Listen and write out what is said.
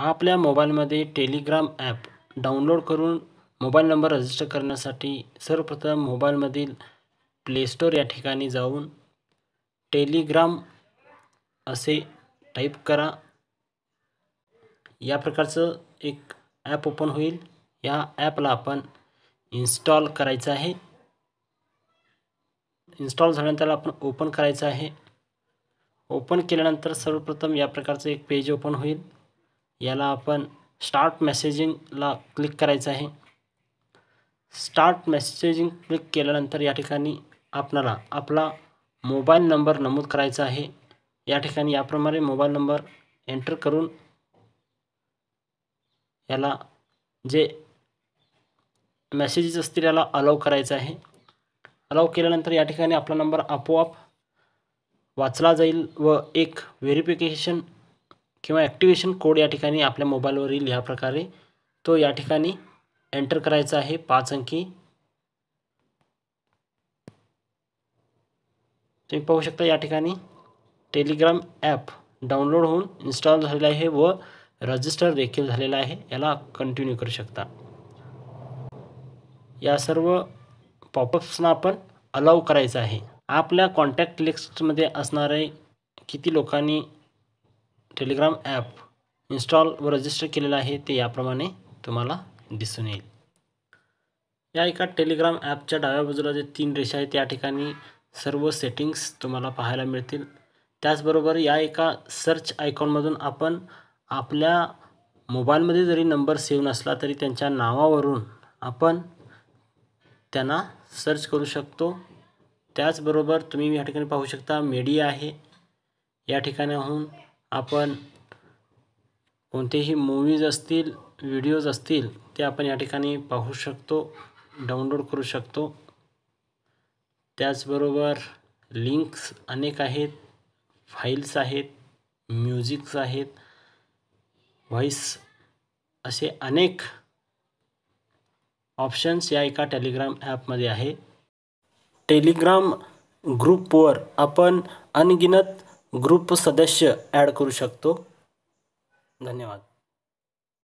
आपल्या मोबाईलमध्ये Telegram app download करून मोबाईल नंबर रजिस्टर करण्यासाठी सर्वप्रथम मोबाईलमधील प्लेस्टोर या ठिकाणी जाऊन टेलिग्राम असे टाईप करा या प्रकारचं एक ॲप ओपन होईल या ॲपला आपण इन्स्टॉल करायचं आहे इन्स्टॉल झाल्यानंतर आपण ओपन करायचं आहे ओपन केल्यानंतर सर्वप्रथम या प्रकारचं एक पेज ओपन होईल याला आपण स्टार्ट मेसेजिंगला क्लिक करायचं आहे स्टार्ट मेसेजिंग क्लिक केल्यानंतर या ठिकाणी आपणाला आपला मोबाईल नंबर नमूद करायचा आहे या ठिकाणी याप्रमाणे मोबाईल नंबर एंटर करून याला जे मेसेजेस असतील याला अलाव करायचं आहे अलाव केल्यानंतर या ठिकाणी आपला नंबर आपोआप वाचला जाईल व एक व्हेरिफिकेशन किंवा ॲक्टिवेशन कोड या ठिकाणी आपल्या मोबाईलवरील ह्या प्रकारे तो या ठिकाणी एंटर करायचा आहे पाच अंकी तुम्ही पाहू शकता या ठिकाणी टेलिग्राम ॲप डाउनलोड होऊन इन्स्टॉल झालेलं आहे व रजिस्टर देखील झालेला आहे याला कंटिन्यू करू शकता या सर्व पॉपअप्सना आपण अलाव करायचं आहे आपल्या कॉन्टॅक्ट लिस्टमध्ये असणारे किती लोकांनी टेलिग्राम ॲप इन्स्टॉल व रजिस्टर केलेलं आहे ते याप्रमाणे तुम्हाला दिसून येईल या एका टेलिग्राम ॲपच्या डाव्या बाजूला जे तीन रेषा आहेत त्या ठिकाणी सर्व सेटिंग्स तुम्हाला पाहायला मिळतील त्याचबरोबर या एका सर्च आयकॉनमधून आपण आपल्या मोबाईलमध्ये जरी नंबर सेव्ह नसला तरी त्यांच्या नावावरून आपण त्यांना सर्च करू शकतो त्याचबरोबर तुम्ही या ठिकाणी पाहू शकता मीडिया आहे या ठिकाणाहून आपण कोणतेही मूव्हीज असतील व्हिडिओज असतील ते आपण या ठिकाणी पाहू शकतो डाउनलोड करू शकतो त्याचबरोबर लिंक्स अनेक आहेत फाईल्स आहेत म्युझिक्स आहेत व्हॉईस असे अनेक ऑप्शन्स या एका टेलिग्राम ॲपमध्ये आहे टेलिग्राम ग्रुपवर आपण अनगिनत ग्रुप सदस्य ॲड करू शकतो धन्यवाद